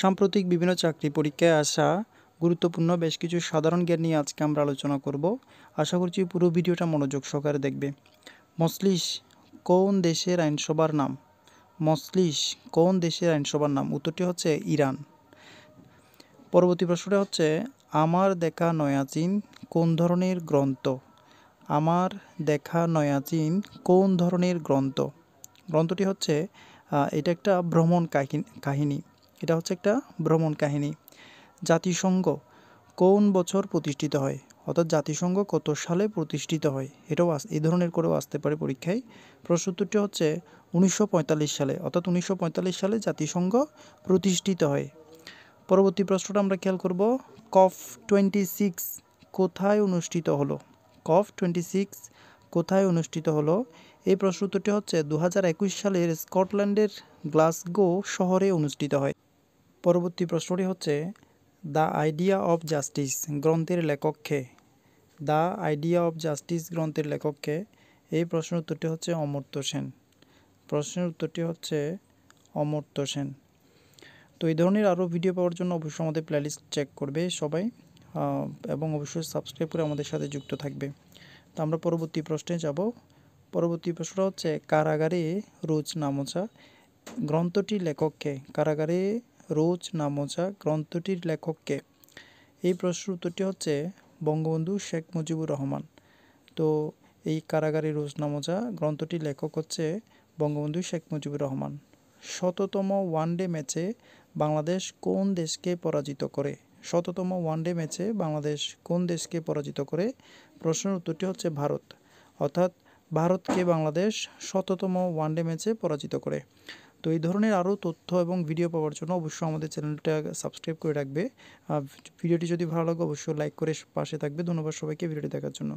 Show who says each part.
Speaker 1: সাম্প্রতিক বিভিন্ন চাকরি পরীক্ষায় আসা গুরুত্বপূর্ণ বেশ কিছু সাধারণ জ্ঞান নিয়ে আজকে আমরা আলোচনা করব আশা করছি পুরো ভিডিওটা মনোযোগ সহকারে দেখবে মসলিশ কোন দেশের আইনসভার নাম মসলিশ কোন দেশের আইনসভার নাম উত্তরটি হচ্ছে ইরান পরবর্তী প্রশ্নটা হচ্ছে আমার দেখা নয়াচীন কোন ধরনের গ্রন্থ আমার দেখা নয়াচীন কোন ধরনের গ্রন্থ গ্রন্থটি হচ্ছে এটা একটা ভ্রমণ কাহিনী এটা হচ্ছে একটা ভ্রমণ কাহিনী জাতিসংঘ কোন বছর প্রতিষ্ঠিত হয় অর্থাৎ জাতিসংঘ কত সালে প্রতিষ্ঠিত হয় এটাও এই ধরনের করেও আসতে পারে পরীক্ষায় প্রশ্নোত্তরটি হচ্ছে উনিশশো সালে অর্থাৎ উনিশশো সালে জাতিসংঘ প্রতিষ্ঠিত হয় পরবর্তী প্রশ্নটা আমরা খেয়াল করব কফ টোয়েন্টি সিক্স কোথায় অনুষ্ঠিত হলো কফ টোয়েন্টি সিক্স কোথায় অনুষ্ঠিত হলো এই প্রশ্নোত্তরটি হচ্ছে দু সালের স্কটল্যান্ডের গ্লাসগো শহরে অনুষ্ঠিত হয় পরবর্তী প্রশ্নটি হচ্ছে দ্য আইডিয়া অফ জাস্টিস গ্রন্থের লেখককে দ্য আইডিয়া অফ জাস্টিস গ্রন্থের লেখককে এই প্রশ্নের উত্তরটি হচ্ছে অমর্ত্য সেন প্রশ্নের উত্তরটি হচ্ছে অমর্ত্য সেন তো এই ধরনের আরও ভিডিও পাওয়ার জন্য অবশ্যই আমাদের প্লেলিস্ট চেক করবে সবাই এবং অবশ্যই সাবস্ক্রাইব করে আমাদের সাথে যুক্ত থাকবে তো আমরা পরবর্তী প্রশ্নে যাব পরবর্তী প্রশ্নটা হচ্ছে কারাগারে রোজ নামোচা গ্রন্থটি লেখককে কারাগারে রোজ নামোজা গ্রন্থটির লেখক কে এই প্রশ্নের উত্তরটি হচ্ছে বঙ্গবন্ধু শেখ মুজিবুর রহমান তো এই কারাগারে রোজ নামোজা গ্রন্থটির লেখক হচ্ছে বঙ্গবন্ধু শেখ মুজিবুর রহমান শততম ওয়ানডে ম্যাচে বাংলাদেশ কোন দেশকে পরাজিত করে শততম ওয়ানডে ম্যাচে বাংলাদেশ কোন দেশকে পরাজিত করে প্রশ্নের উত্তরটি হচ্ছে ভারত অর্থাৎ ভারতকে বাংলাদেশ শততম ওয়ানডে ম্যাচে পরাজিত করে তো এই ধরনের আরও তথ্য এবং ভিডিও পাওয়ার জন্য অবশ্যই আমাদের চ্যানেলটা সাবস্ক্রাইব করে রাখবে ভিডিওটি যদি ভালো লাগে অবশ্যই লাইক করে পাশে থাকবে ধন্যবাদ সবাইকে ভিডিওটি দেখার জন্য